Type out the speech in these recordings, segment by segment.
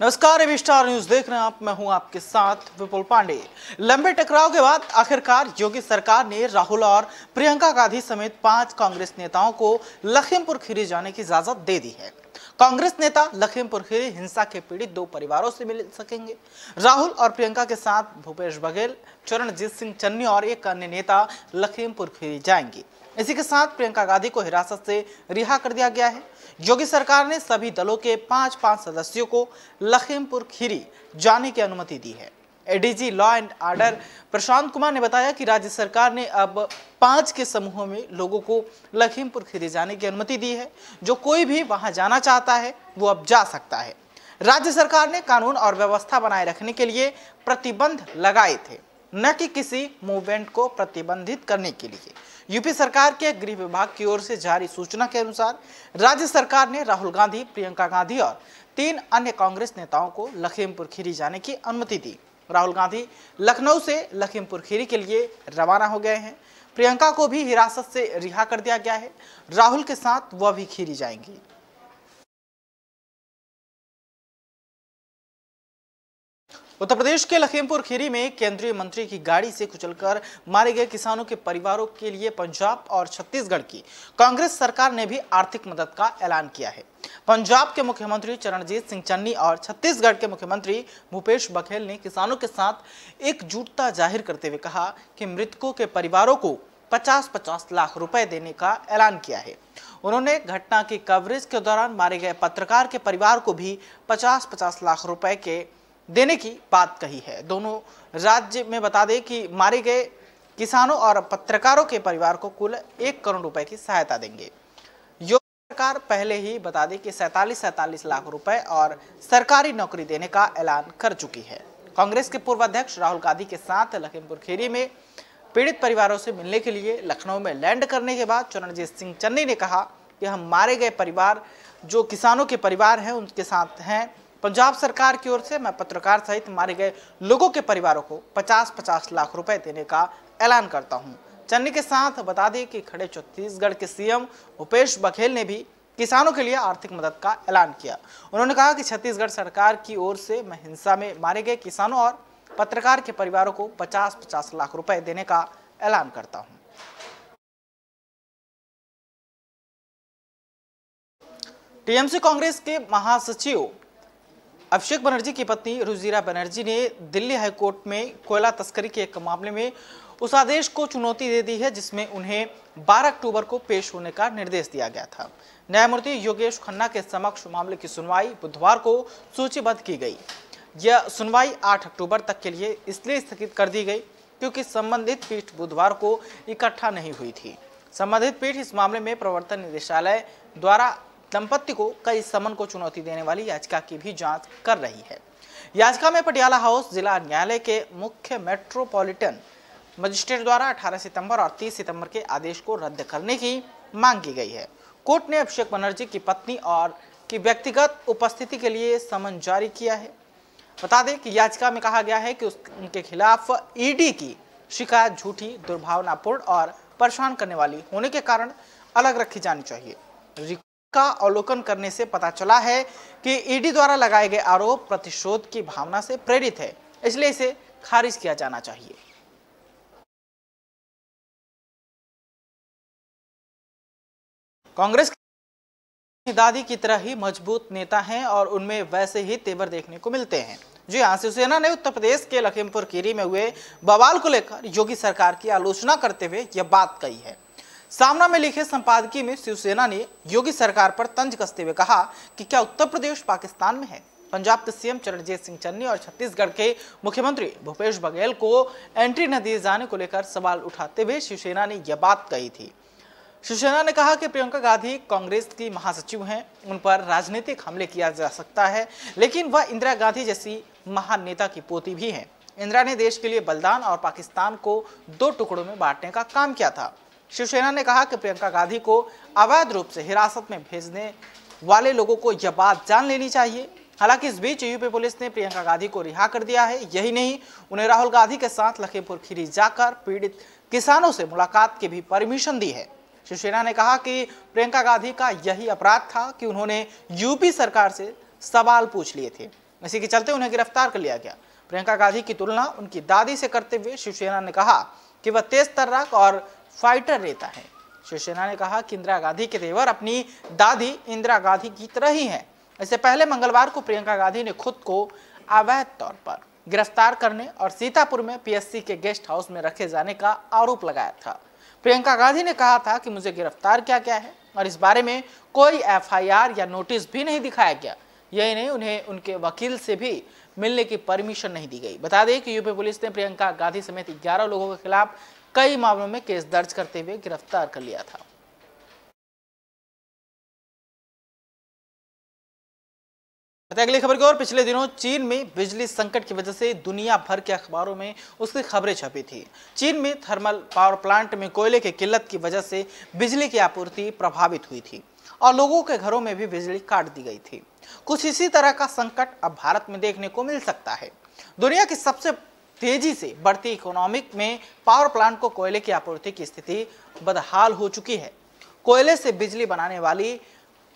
नमस्कार star news देख रहे हैं आप मैं हूं आपके साथ विपुल पांडे लंबे टकराव के बाद आखिरकार योगी सरकार ने राहुल और प्रियंका गांधी समेत पांच कांग्रेस नेताओं को लखीमपुर खीरी जाने की इजाजत दे दी है कांग्रेस नेता लखीमपुर खीरी हिंसा के पीड़ित दो परिवारों से मिल सकेंगे राहुल और प्रियंका के साथ भूपेश बघेल चरणजीत सिंह चन्नी और एक अन्य नेता लखीमपुर खीरी जाएंगे इसी के साथ प्रियंका गांधी को हिरासत से रिहा कर दिया गया है योगी सरकार ने सभी दलों के पांच पांच सदस्यों को लखीमपुर खीरी जाने की अनुमति दी है ADG law and order Prashant Kumar ने बताया कि राज्य सरकार ने अब पांच के समूहों में लोगों को लखीमपुर खीरी जाने की अनुमति दी है जो कोई भी वहां जाना चाहता है वो अब जा सकता है राज्य सरकार ने कानून और व्यवस्था बनाए रखने के लिए प्रतिबंध लगाए थे न कि किसी मूवमेंट को प्रतिबंधित करने के लिए यूपी सरकार के गृह विभाग की ओर से जारी सूचना के अनुसार राज्य सरकार ने राहुल गांधी प्रियंका गांधी और तीन अन्य कांग्रेस नेताओं को लखीमपुर खीरी जाने की अनुमति दी राहुल गांधी लखनऊ से लखीमपुर खीरी के लिए रवाना हो गए हैं प्रियंका को भी हिरासत से रिहा कर दिया गया है राहुल के साथ वह भी खीरी जाएंगी उत्तर प्रदेश के लखीमपुर खीरी में केंद्रीय मंत्री की गाड़ी से कुचलकर मारे गए किसानों के परिवारों के लिए पंजाब और छत्तीसगढ़ की कांग्रेस सरकार ने भी आर्थिक मदद का ऐलान किया है पंजाब के मुख्यमंत्री चरणजीत सिंह चन्नी और छत्तीसगढ़ के मुख्यमंत्री भूपेश बघेल ने किसानों के साथ एकजुटता जाहिर करते हुए कहा कि मृतकों के परिवारों को पचास पचास लाख रुपए देने का ऐलान किया है उन्होंने घटना की कवरेज के दौरान मारे गए पत्रकार के परिवार को भी पचास पचास लाख रुपए के देने की बात कही है दोनों राज्य में बता दें कि मारे गए किसानों और पत्रकारों के परिवार को कुल एक करोड़ रुपए की सहायता देंगे योगी सरकार पहले ही बता दें कि सैतालीस सैतालीस लाख रुपए और सरकारी नौकरी देने का ऐलान कर चुकी है कांग्रेस के पूर्व अध्यक्ष राहुल गांधी के साथ लखीमपुर खीरी में पीड़ित परिवारों से मिलने के लिए लखनऊ में लैंड करने के बाद चरणजीत सिंह चन्नी ने कहा कि हम मारे गए परिवार जो किसानों के परिवार हैं उनके साथ हैं पंजाब सरकार की ओर से मैं पत्रकार सहित मारे गए लोगों के परिवारों को 50-50 लाख रुपए देने का ऐलान करता हूं। चन्नी के साथ बता दें कि खड़े छत्तीसगढ़ के सीएम भूपेश बघेल ने भी किसानों के लिए आर्थिक मदद का ऐलान किया उन्होंने कहा कि छत्तीसगढ़ सरकार की ओर से मैं हिंसा में मारे गए किसानों और पत्रकार के परिवारों को 50-50 लाख रुपए देने का ऐलान करता हूं। टीएमसी कांग्रेस के महासचिव अभिषेक बनर्जी की पत्नी रुजीरा बनर्जी ने दिल्ली हाईकोर्ट में कोयला तस्करी के एक मामले में उस आदेश को चुनौती दे दी है जिसमें उन्हें 12 अक्टूबर को पेश होने का निर्देश दिया गया था न्यायमूर्ति योगेश खन्ना के समक्ष मामले की सुनवाई बुधवार को सूचीबद्ध की गई यह सुनवाई 8 अक्टूबर तक के लिए इसलिए स्थगित कर दी गई क्योंकि संबंधित पीठ बुधवार को इकट्ठा नहीं हुई थी संबंधित पीठ इस मामले में प्रवर्तन निदेशालय द्वारा दंपत्ति को कई समन को चुनौती देने वाली याचिका की भी जांच कर रही है याचिका में पटियाला हाउस जिला न्यायालय के मुख्य मेट्रोपॉलिटन मजिस्ट्रेट द्वारा 18 सितंबर और 30 सितंबर के आदेश को रद्द करने की मांग की गई है कोर्ट ने अभिषेक बनर्जी की पत्नी और की व्यक्तिगत उपस्थिति के लिए समन जारी किया है बता दें कि याचिका में कहा गया है कि उनके खिलाफ ईडी की शिकायत झूठी दुर्भावनापूर्ण और परेशान करने वाली होने के कारण अलग रखी जानी चाहिए का अवलोकन करने से पता चला है कि ईडी e द्वारा लगाए गए आरोप प्रतिशोध की भावना से प्रेरित है इसलिए इसे खारिज किया जाना चाहिए कांग्रेस दादी की तरह ही मजबूत नेता हैं और उनमें वैसे ही तेवर देखने को मिलते हैं जी हाँ शिवसेना ने उत्तर प्रदेश के लखीमपुर खीरी में हुए बवाल को लेकर योगी सरकार की आलोचना करते हुए यह बात कही है सामना में लिखे संपादकीय में शिवसेना ने योगी सरकार पर तंज कसते हुए कहा कि क्या उत्तर प्रदेश पाकिस्तान में है पंजाब के सीएम चरणजीत सिंह चन्नी और छत्तीसगढ़ के मुख्यमंत्री भूपेश बघेल को एंट्री न दिए जाने को लेकर सवाल उठाते हुए शिवसेना ने यह बात कही थी शिवसेना ने कहा कि प्रियंका गांधी कांग्रेस की महासचिव हैं उन पर राजनीतिक हमले किया जा सकता है लेकिन वह इंदिरा गांधी जैसी महान नेता की पोती भी हैं इंदिरा ने देश के लिए बलिदान और पाकिस्तान को दो टुकड़ों में बांटने का काम किया था शिवसेना ने कहा कि प्रियंका गांधी को अवैध रूप से हिरासत में भेजने वाले लोगों को यह बात जान लेनी चाहिए हालांकि इस बीच यूपी पुलिस ने प्रियंका गांधी को रिहा कर दिया है यही नहीं उन्हें राहुल गांधी के साथ लखीमपुर खीरी जाकर पीड़ित किसानों से मुलाकात की भी परमिशन दी है शिवसेना ने कहा कि प्रियंका गांधी का यही अपराध था कि उन्होंने यूपी सरकार से सवाल पूछ लिए थे इसी के चलते उन्हें गिरफ्तार कर लिया गया प्रियंका गांधी की तुलना उनकी दादी से करते हुए शिवसेना ने कहा कि वह तेज तर्राक और फाइटर रहता है शिवसेना ने कहा कि इंदिरा गांधी के देवर अपनी दादी इंदिरा गांधी की तरह ही हैं इससे पहले मंगलवार को प्रियंका गांधी ने खुद को अवैध तौर पर गिरफ्तार करने और सीतापुर में पीएससी के गेस्ट हाउस में रखे जाने का आरोप लगाया था प्रियंका गांधी ने कहा था कि मुझे गिरफ्तार क्या क्या है और इस बारे में कोई एफआईआर या नोटिस भी नहीं दिखाया गया यही नहीं उन्हें उनके वकील से भी मिलने की परमिशन नहीं दी गई बता दें कि यूपी पुलिस ने प्रियंका गांधी समेत 11 लोगों के खिलाफ कई मामलों में केस दर्ज करते हुए गिरफ्तार कर लिया था अगली खबर की ओर पिछले दिनों चीन में बिजली संकट की वजह से दुनिया भर के अखबारों में उसकी खबरें छपी थी चीन में थर्मल पावर प्लांट में कोयले की किल्लत की वजह से बिजली की आपूर्ति प्रभावित हुई थी और लोगों के घरों में भी बिजली काट दी गई थी कुछ इसी तरह का संकट अब भारत में देखने को मिल सकता है दुनिया की सबसे तेजी से बढ़ती इकोनॉमिक में पावर प्लांट को कोयले की आपूर्ति की स्थिति बदहाल हो चुकी है कोयले से बिजली बनाने वाली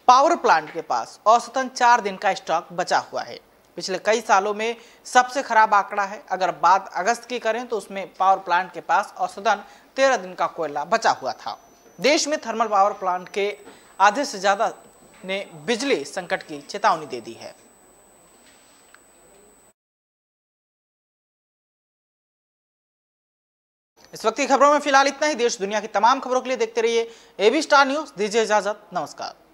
पावर प्लांट के पास औसतन चार दिन का स्टॉक बचा हुआ है पिछले कई सालों में सबसे खराब आंकड़ा है अगर बात अगस्त की करें तो उसमें पावर प्लांट के पास औसतन तेरह दिन का कोयला बचा हुआ था देश में थर्मल पावर प्लांट के आधे से ज़्यादा ने बिजली संकट की चेतावनी दे दी है इस वक्त की खबरों में फिलहाल इतना ही देश दुनिया की तमाम खबरों के लिए देखते रहिए एबी स्टार न्यूज दीजिए इजाजत नमस्कार